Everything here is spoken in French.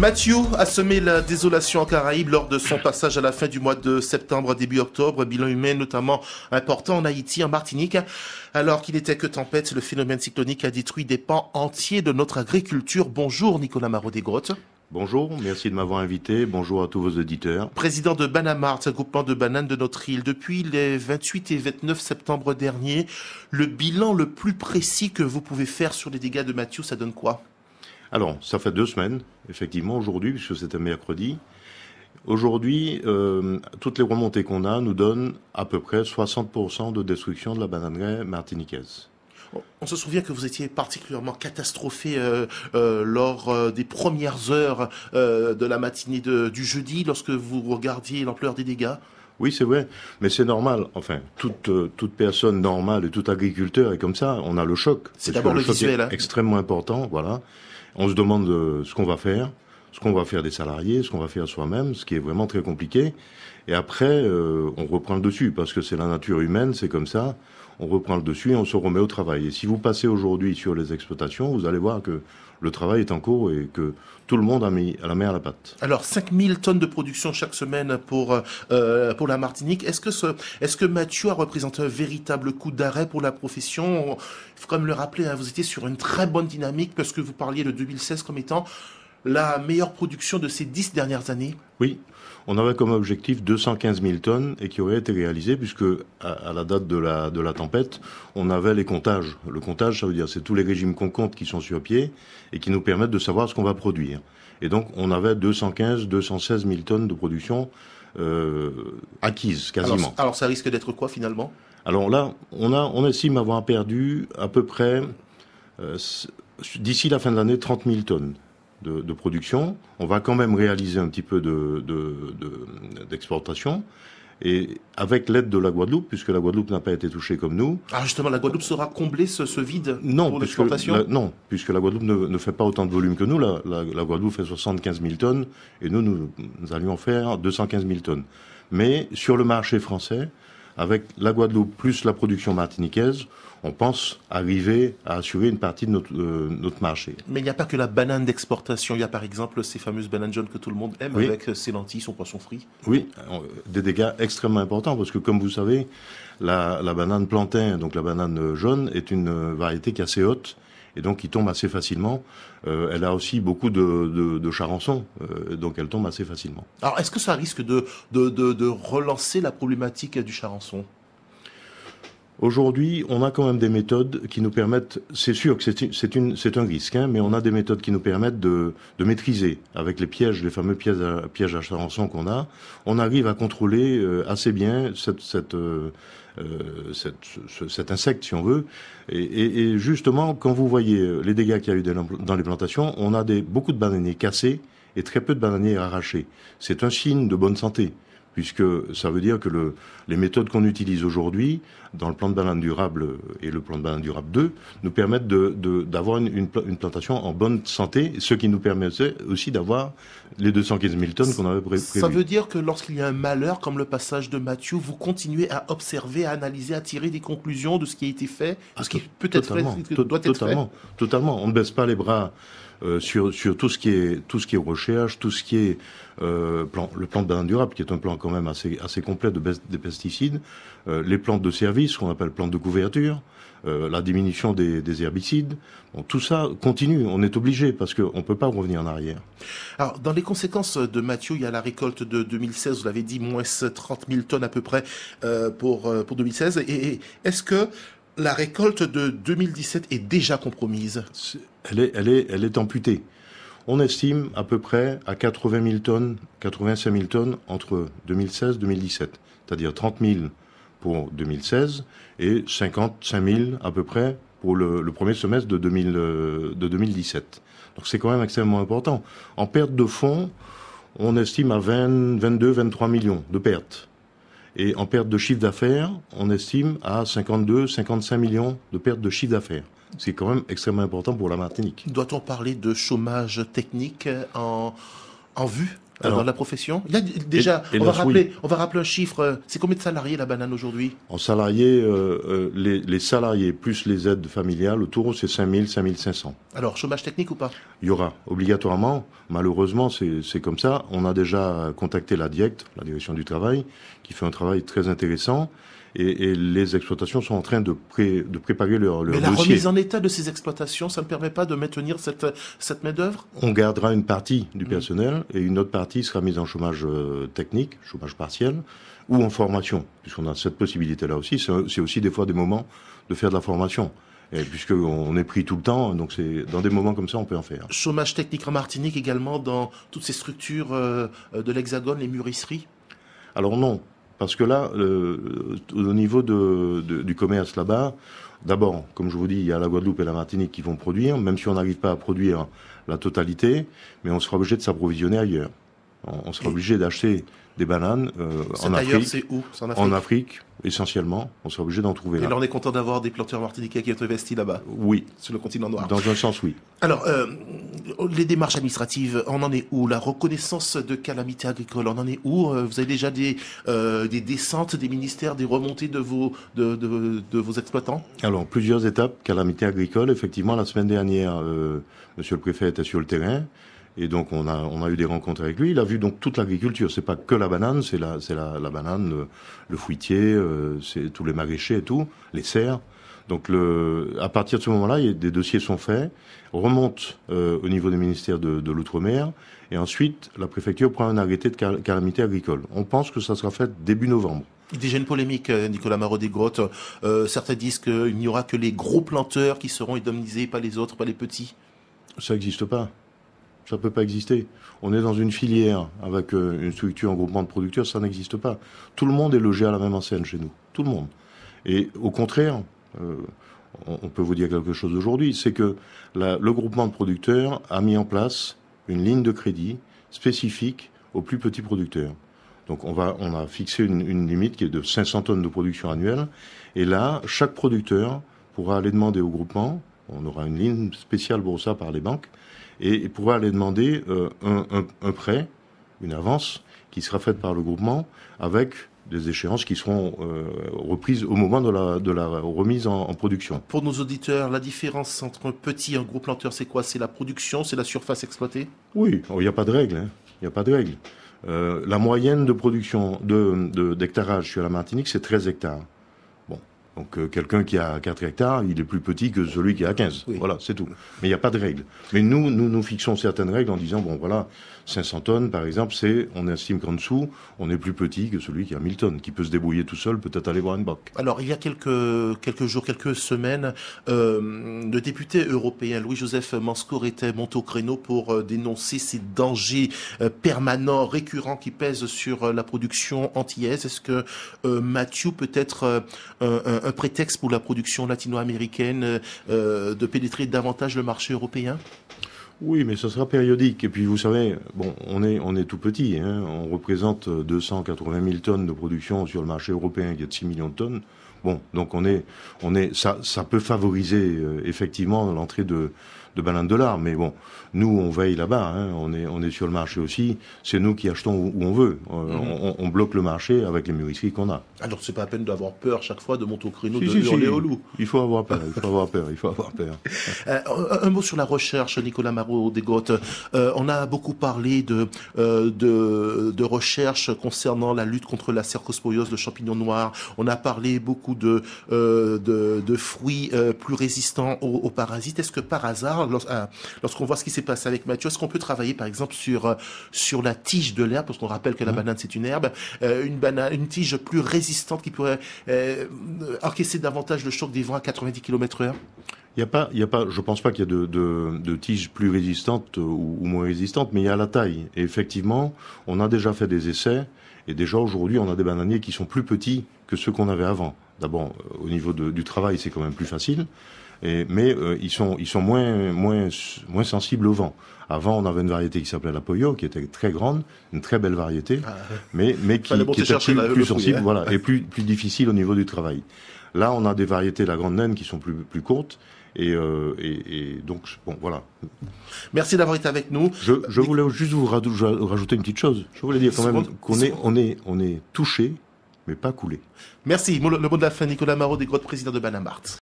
Mathieu a semé la désolation en Caraïbes lors de son passage à la fin du mois de septembre, début octobre. Bilan humain notamment important en Haïti, en Martinique. Alors qu'il n'était que tempête, le phénomène cyclonique a détruit des pans entiers de notre agriculture. Bonjour Nicolas Marot des Grottes. Bonjour, merci de m'avoir invité. Bonjour à tous vos auditeurs. Président de Banamart, un groupement de bananes de notre île, depuis les 28 et 29 septembre dernier, le bilan le plus précis que vous pouvez faire sur les dégâts de Mathieu, ça donne quoi alors, ça fait deux semaines, effectivement, aujourd'hui, puisque c'était mercredi. Aujourd'hui, euh, toutes les remontées qu'on a nous donnent à peu près 60% de destruction de la bananeraie martiniquaise. On se souvient que vous étiez particulièrement catastrophé euh, euh, lors des premières heures de la matinée du jeudi, lorsque vous regardiez l'ampleur des dégâts. Oui, c'est vrai, mais c'est normal. Enfin, toute, personne normale et tout agriculteur est comme ça. On a le choc. C'est d'abord le, visuel. Hein. Extrêmement important, voilà. On se demande euh, ce qu'on va faire, ce qu'on va faire des salariés, ce qu'on va faire soi-même, ce qui est vraiment très compliqué. Et après, euh, on reprend le dessus parce que c'est la nature humaine, c'est comme ça on reprend le dessus et on se remet au travail. Et si vous passez aujourd'hui sur les exploitations, vous allez voir que le travail est en cours et que tout le monde a mis à la mer à la pâte. Alors 5000 tonnes de production chaque semaine pour, euh, euh, la Martinique. Est-ce que, est que Mathieu a représenté un véritable coup d'arrêt pour la profession Il faut quand même le rappeler, hein, vous étiez sur une très bonne dynamique parce que vous parliez de 2016 comme étant la meilleure production de ces dix dernières années Oui, on avait comme objectif 215 000 tonnes et qui aurait été réalisé puisque à, la date de la, de la tempête, on avait les comptages. Le comptage, ça veut dire c'est tous les régimes qu'on compte qui sont sur pied et qui nous permettent de savoir ce qu'on va produire. Et donc on avait 215, 216 000 tonnes de production euh, acquises quasiment. Alors, ça risque d'être quoi finalement Alors là, on, a, on estime avoir perdu à peu près euh, d'ici la fin de l'année 30 000 tonnes de, production, on va quand même réaliser un petit peu d'exportation. De, et avec l'aide de la Guadeloupe, puisque la Guadeloupe n'a pas été touchée comme nous. Ah justement, la Guadeloupe sera combler ce, vide non, pour Non, puisque la Guadeloupe ne, fait pas autant de volume que nous. La, Guadeloupe fait 75 000 tonnes et nous, nous, nous, allions faire 215 000 tonnes. Mais sur le marché français, avec la Guadeloupe plus la production martiniquaise, on pense arriver à assurer une partie de euh, notre, marché. Mais il n'y a pas que la banane d'exportation. Il y a par exemple ces fameuses bananes jaunes que tout le monde aime avec euh, ses lentilles, son poisson frit. Oui, euh, des dégâts extrêmement importants parce que comme vous savez, la, banane plantain, donc la banane jaune, est une variété qui est assez haute et donc qui tombe assez facilement. elle a aussi beaucoup de, de, charançons, donc elle tombe assez facilement. Alors est-ce que ça risque de relancer la problématique du charançon Aujourd'hui, on a quand même des méthodes qui nous permettent, c'est sûr que c'est un risque, hein, mais on a des méthodes qui nous permettent de, maîtriser, avec les pièges, les fameux pièges à, pièges qu'on a, on arrive à contrôler euh, assez bien euh, euh, cet insecte, si on veut. Et, justement, quand vous voyez les dégâts qu'il y a eu dans les plantations, on a des, beaucoup de bananiers cassés et très peu de bananiers arrachés. C'est un signe de bonne santé puisque ça veut dire que les méthodes qu'on utilise aujourd'hui dans le plan de banane durable et le plan de banane durable 2 nous permettent d'avoir une, plantation en bonne santé, ce qui nous permettait aussi d'avoir les 215 000 tonnes qu'on avait prévu. prévues. Ça veut dire que lorsqu'il y a un malheur comme le passage de Mathieu, vous continuez à observer, à analyser, à tirer des conclusions de ce qui a été fait, Parce ce ah, peut être fait, doit être fait. Totalement, on ne baisse pas les bras euh, sur, tout, ce qui est, tout ce qui est recherche, tout ce qui est euh, plan, le plan de banane durable, qui est un plan quand même assez, assez complet de baisse des pesticides, euh, les plantes de service, qu'on appelle plantes de couverture, la diminution des, herbicides. tout ça continue, on est obligé parce qu'on ne peut pas revenir en arrière. Alors, dans les conséquences de Mathieu, il y a la récolte de 2016, vous l'avez dit, moins 30 000 tonnes à peu près pour, pour 2016. et est-ce que la récolte de 2017 est déjà compromise. Elle est, amputée. On estime à peu près à 80 000 tonnes, 85 000 tonnes entre 2016 et 2017, c'est-à-dire 30 000 pour 2016 et 55 000 à peu près pour le, premier semestre de, 2017. Euh, Donc c'est quand même extrêmement important. En perte de fonds, on estime à 20, 22, 23 millions de pertes. Et en perte de chiffre d'affaires, on estime à 52-55 millions de pertes de chiffre d'affaires. C'est quand même extrêmement important pour la Martinique. Doit-on parler de chômage technique en, en vue alors, dans la profession déjà, on, va rappeler, on va rappeler un chiffre. Euh, c'est combien de salariés la banane aujourd'hui En salariés, euh, euh, les, salariés plus les aides familiales, autour, c'est 5000, 5500. Alors, chômage technique ou pas Il y aura, obligatoirement. Malheureusement, c'est comme ça. On a déjà contacté la DIECT, la Direction du Travail, qui fait un travail très intéressant et, les exploitations sont en train de, de préparer leur, leur Mais la remise en état de ces exploitations, ça ne permet pas de maintenir cette, cette main-d'œuvre On gardera une partie du mmh. personnel et une autre partie sera mise en chômage euh, technique, chômage partiel, ou en formation, puisqu'on a cette possibilité-là aussi. C'est aussi des fois des moments de faire de la formation. Et puisque on est pris tout le temps, donc c'est dans des moments comme ça on peut en faire. Chômage technique en Martinique également dans toutes ces structures euh, de l'Hexagone, les mûrisseries. Alors non, parce que là, au niveau du commerce là-bas, d'abord, comme je vous dis, il y a la Guadeloupe et la Martinique qui vont produire, même si on n'arrive pas à produire la totalité, mais on sera obligé de s'approvisionner ailleurs. On, sera obligé d'acheter des bananes euh, en Afrique. c'est où en Afrique. en Afrique, essentiellement. On sera obligé d'en trouver. Et là. on est content d'avoir des planteurs martiniquais qui ont investi là-bas. Oui. Sur le continent noir. Dans un sens, oui. Alors, euh, les démarches administratives, on en est où La reconnaissance de calamité agricole, on en est où euh, Vous avez déjà des, des descentes des ministères, des remontées de vos, vos exploitants Alors, plusieurs étapes. Calamité agricole, effectivement, la semaine dernière, monsieur le préfet était sur le terrain. Et donc on a, eu des rencontres avec lui. Il a vu donc toute l'agriculture. C'est pas que la banane, c'est la, la, banane, euh, le, fruitier, euh, tous les maraîchers et tout, les serres. Donc à partir de ce moment-là, des dossiers sont faits, remontent euh, au niveau des ministères de, l'Outre-mer, et ensuite la préfecture prend un arrêté de calamité agricole. On pense que ça sera fait début novembre. Il déjà une polémique, Nicolas Marot certains disent qu'il n'y aura que les gros planteurs qui seront indemnisés, pas les autres, pas les petits. Ça n'existe pas. Ça ne peut pas exister. On est dans une filière avec euh, une structure, en groupement de producteurs, ça n'existe pas. Tout le monde est logé à la même enseigne chez nous. Tout le monde. Et au contraire, euh, on, peut vous dire quelque chose aujourd'hui, c'est que le groupement de producteurs a mis en place une ligne de crédit spécifique aux plus petits producteurs. Donc on, va, on a fixé une, limite qui est de 500 tonnes de production annuelle. Et là, chaque producteur pourra aller demander au groupement, on aura une ligne spéciale pour ça par les banques, et, pouvoir aller demander euh, un, prêt, une avance qui sera faite par le groupement avec des échéances qui seront euh, reprises au moment de la, de la remise en, production. Pour nos auditeurs, la différence entre un petit et un gros planteur, c'est quoi C'est la production, c'est la surface exploitée Oui, oh, il n'y a pas de règle. Hein. Il a pas de règle. Euh, la moyenne de production d'hectarage sur la Martinique, c'est 13 hectares. Donc euh, quelqu'un qui a 4 hectares, il est plus petit que celui qui a 15. Voilà, c'est tout. Mais il n'y a pas de règle. Mais nous, nous, nous fixons certaines règles en disant, bon voilà, 500 tonnes, par exemple, c'est, on estime qu'en dessous, on est plus petit que celui qui a 1000 tonnes, qui peut se débrouiller tout seul, peut-être aller voir une banque. Alors, il y a quelques, quelques jours, quelques semaines, euh, le député européen Louis-Joseph Manscourt était monté au créneau pour euh, dénoncer ces dangers permanents, récurrents qui pèsent sur la production antillaise. Est-ce que Mathieu peut être un un, prétexte pour la production latino-américaine euh, euh, de pénétrer davantage le marché européen oui, mais ce sera périodique. Et puis, vous savez, bon, on est, on est tout petit. Hein. On représente 280 euh, 000 tonnes de production sur le marché européen, qui est de 6 millions de tonnes. Bon, donc on est, on est, ça, ça peut favoriser effectivement l'entrée de, de bananes de l'art. Mais bon, nous, on veille là-bas. Hein. On, est, on est sur le marché aussi. C'est nous qui achetons où on veut. Mm-hmm. on, bloque le marché avec les mûrisseries qu'on a. Alors c'est pas à peine d'avoir peur chaque fois de monter au créneau, de hurler au loup. Il faut avoir peur, il faut avoir peur, il faut avoir peur. Euh, un, mot sur la recherche, Nicolas Marot Desgottes. Euh, on a beaucoup parlé de, euh, de, de, recherche concernant la lutte contre la cercosporiose, le champignon noir. On a parlé beaucoup de, euh, de, de, fruits euh, plus résistants aux, parasites. Est-ce que par hasard, lorsqu'on voit ce qui s'est passé avec Mathieu, est-ce qu'on peut travailler par exemple sur, sur la tige de l'herbe, parce qu'on rappelle que la hein? banane c'est une herbe, une, banane, une tige plus résistante résistante qui pourrait orchestrer euh, davantage le choc des vents à 90 km/h il y a pas, il y a pas, je pense pas qu'il y ait de, tiges plus résistantes euh, ou, moins résistantes, mais il y a la taille. effectivement, on a déjà fait des essais, et déjà aujourd'hui, on a des bananiers qui sont plus petits que ceux qu'on avait avant. D'abord, euh, au niveau du travail, c'est quand même plus facile mais euh, ils sont, ils sont moins, moins, moins sensibles au vent. Avant, on avait une variété qui s'appelait la Poyo, qui était très grande, une très belle variété, ah. mais, mais qui, était plus, sensible hein. voilà, et plus, plus difficile au niveau du travail. Là, on a des variétés, la grande naine, qui sont plus, plus courtes. Et, euh, et, et, donc, bon, voilà. Merci d'avoir été avec nous. Je, je voulais juste vous rajouter une petite chose. Je voulais dire quand même qu'on est, on est, on est touché, mais pas coulé. Merci. Le, mot de la fin, Nicolas Marot, des grottes président de Banamart.